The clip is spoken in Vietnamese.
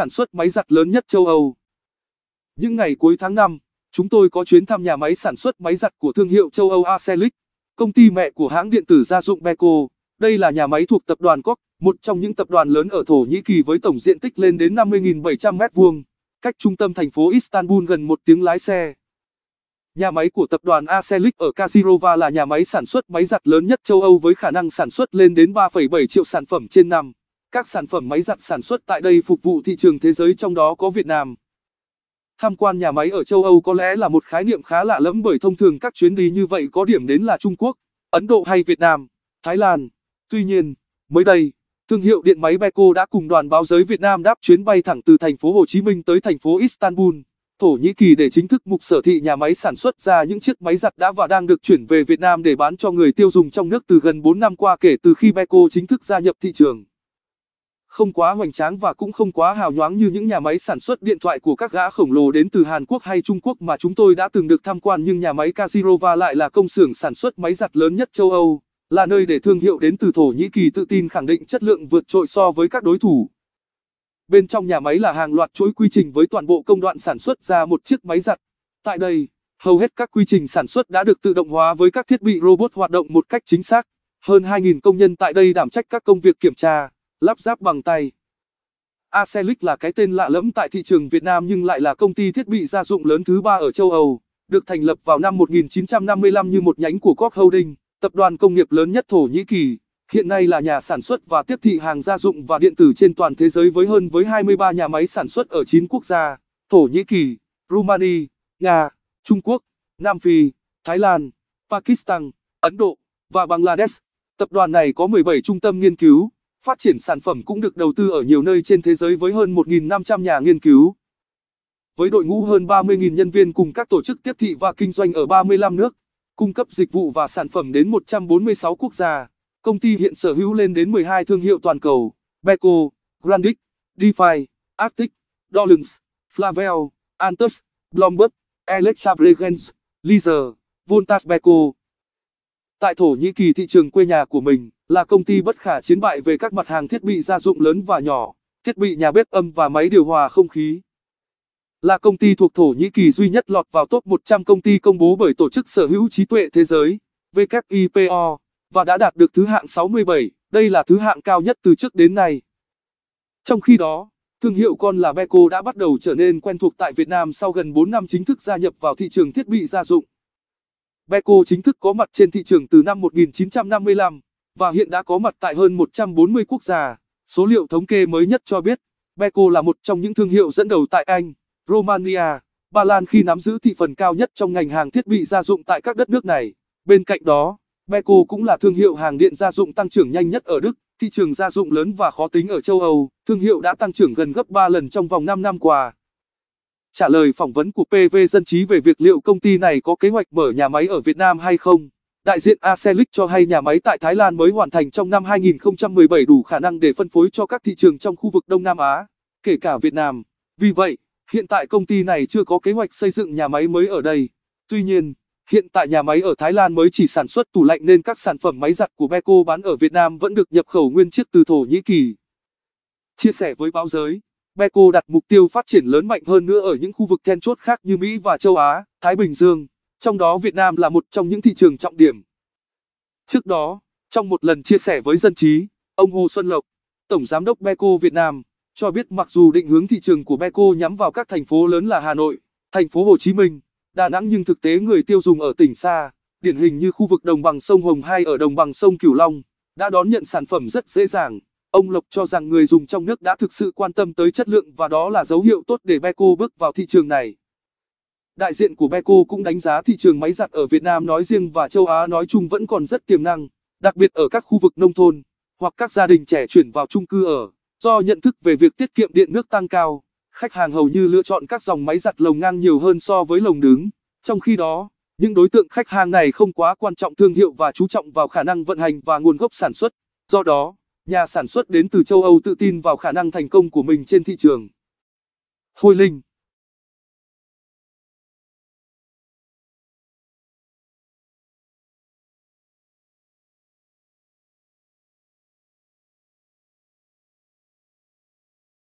sản xuất máy giặt lớn nhất châu Âu. Những ngày cuối tháng 5, chúng tôi có chuyến thăm nhà máy sản xuất máy giặt của thương hiệu châu Âu Acelic, công ty mẹ của hãng điện tử gia dụng Beko. Đây là nhà máy thuộc tập đoàn Koch, một trong những tập đoàn lớn ở Thổ Nhĩ Kỳ với tổng diện tích lên đến 50.700 m2, cách trung tâm thành phố Istanbul gần một tiếng lái xe. Nhà máy của tập đoàn Acelic ở Kazirova là nhà máy sản xuất máy giặt lớn nhất châu Âu với khả năng sản xuất lên đến 3,7 triệu sản phẩm trên năm. Các sản phẩm máy giặt sản xuất tại đây phục vụ thị trường thế giới trong đó có Việt Nam. Tham quan nhà máy ở châu Âu có lẽ là một khái niệm khá lạ lẫm bởi thông thường các chuyến đi như vậy có điểm đến là Trung Quốc, Ấn Độ hay Việt Nam, Thái Lan. Tuy nhiên, mới đây, thương hiệu điện máy Beko đã cùng đoàn báo giới Việt Nam đáp chuyến bay thẳng từ thành phố Hồ Chí Minh tới thành phố Istanbul, Thổ Nhĩ Kỳ để chính thức mục sở thị nhà máy sản xuất ra những chiếc máy giặt đã và đang được chuyển về Việt Nam để bán cho người tiêu dùng trong nước từ gần 4 năm qua kể từ khi Beko chính thức gia nhập thị trường không quá hoành tráng và cũng không quá hào nhoáng như những nhà máy sản xuất điện thoại của các gã khổng lồ đến từ Hàn Quốc hay Trung Quốc mà chúng tôi đã từng được tham quan nhưng nhà máy Kazirova lại là công xưởng sản xuất máy giặt lớn nhất châu Âu, là nơi để thương hiệu đến từ Thổ Nhĩ Kỳ tự tin khẳng định chất lượng vượt trội so với các đối thủ. Bên trong nhà máy là hàng loạt chuỗi quy trình với toàn bộ công đoạn sản xuất ra một chiếc máy giặt. Tại đây, hầu hết các quy trình sản xuất đã được tự động hóa với các thiết bị robot hoạt động một cách chính xác. Hơn 2.000 công nhân tại đây đảm trách các công việc kiểm tra, lắp ráp bằng tay. Acelic là cái tên lạ lẫm tại thị trường Việt Nam nhưng lại là công ty thiết bị gia dụng lớn thứ ba ở châu Âu, được thành lập vào năm 1955 như một nhánh của Cork Holding, tập đoàn công nghiệp lớn nhất Thổ Nhĩ Kỳ. Hiện nay là nhà sản xuất và tiếp thị hàng gia dụng và điện tử trên toàn thế giới với hơn với 23 nhà máy sản xuất ở 9 quốc gia, Thổ Nhĩ Kỳ, Rumani, Nga, Trung Quốc, Nam Phi, Thái Lan, Pakistan, Ấn Độ và Bangladesh. Tập đoàn này có 17 trung tâm nghiên cứu, Phát triển sản phẩm cũng được đầu tư ở nhiều nơi trên thế giới với hơn 1.500 nhà nghiên cứu. Với đội ngũ hơn 30.000 nhân viên cùng các tổ chức tiếp thị và kinh doanh ở 35 nước, cung cấp dịch vụ và sản phẩm đến 146 quốc gia, công ty hiện sở hữu lên đến 12 thương hiệu toàn cầu, Beko, Grandic, DeFi, Arctic, Dolans, Flavel, Antus, Bloomberg, Electra Bregens, Leaser, Voltas Beko. Tại Thổ Nhĩ Kỳ thị trường quê nhà của mình, là công ty bất khả chiến bại về các mặt hàng thiết bị gia dụng lớn và nhỏ, thiết bị nhà bếp âm và máy điều hòa không khí. Là công ty thuộc Thổ Nhĩ Kỳ duy nhất lọt vào top 100 công ty công bố bởi Tổ chức Sở hữu trí tuệ thế giới, WIPO, và đã đạt được thứ hạng 67, đây là thứ hạng cao nhất từ trước đến nay. Trong khi đó, thương hiệu con là Beko đã bắt đầu trở nên quen thuộc tại Việt Nam sau gần 4 năm chính thức gia nhập vào thị trường thiết bị gia dụng. Beko chính thức có mặt trên thị trường từ năm 1955 và hiện đã có mặt tại hơn 140 quốc gia. Số liệu thống kê mới nhất cho biết, Beko là một trong những thương hiệu dẫn đầu tại Anh, Romania, Ba Lan khi nắm giữ thị phần cao nhất trong ngành hàng thiết bị gia dụng tại các đất nước này. Bên cạnh đó, Beko cũng là thương hiệu hàng điện gia dụng tăng trưởng nhanh nhất ở Đức, thị trường gia dụng lớn và khó tính ở châu Âu. Thương hiệu đã tăng trưởng gần gấp 3 lần trong vòng 5 năm qua. Trả lời phỏng vấn của PV Dân Trí về việc liệu công ty này có kế hoạch mở nhà máy ở Việt Nam hay không, đại diện Acelic cho hay nhà máy tại Thái Lan mới hoàn thành trong năm 2017 đủ khả năng để phân phối cho các thị trường trong khu vực Đông Nam Á, kể cả Việt Nam. Vì vậy, hiện tại công ty này chưa có kế hoạch xây dựng nhà máy mới ở đây. Tuy nhiên, hiện tại nhà máy ở Thái Lan mới chỉ sản xuất tủ lạnh nên các sản phẩm máy giặt của Beko bán ở Việt Nam vẫn được nhập khẩu nguyên chiếc từ Thổ Nhĩ Kỳ. Chia sẻ với báo giới, Beko đặt mục tiêu phát triển lớn mạnh hơn nữa ở những khu vực then chốt khác như Mỹ và châu Á, Thái Bình Dương trong đó Việt Nam là một trong những thị trường trọng điểm. Trước đó, trong một lần chia sẻ với dân trí, ông Hồ Xuân Lộc, Tổng Giám đốc Beco Việt Nam, cho biết mặc dù định hướng thị trường của Beco nhắm vào các thành phố lớn là Hà Nội, thành phố Hồ Chí Minh, Đà Nẵng nhưng thực tế người tiêu dùng ở tỉnh xa, điển hình như khu vực đồng bằng sông Hồng hay ở đồng bằng sông Cửu Long, đã đón nhận sản phẩm rất dễ dàng. Ông Lộc cho rằng người dùng trong nước đã thực sự quan tâm tới chất lượng và đó là dấu hiệu tốt để Beco bước vào thị trường này đại diện của Beko cũng đánh giá thị trường máy giặt ở Việt Nam nói riêng và châu Á nói chung vẫn còn rất tiềm năng, đặc biệt ở các khu vực nông thôn hoặc các gia đình trẻ chuyển vào chung cư ở. Do nhận thức về việc tiết kiệm điện nước tăng cao, khách hàng hầu như lựa chọn các dòng máy giặt lồng ngang nhiều hơn so với lồng đứng. Trong khi đó, những đối tượng khách hàng này không quá quan trọng thương hiệu và chú trọng vào khả năng vận hành và nguồn gốc sản xuất. Do đó, nhà sản xuất đến từ châu Âu tự tin vào khả năng thành công của mình trên thị trường. Khôi Linh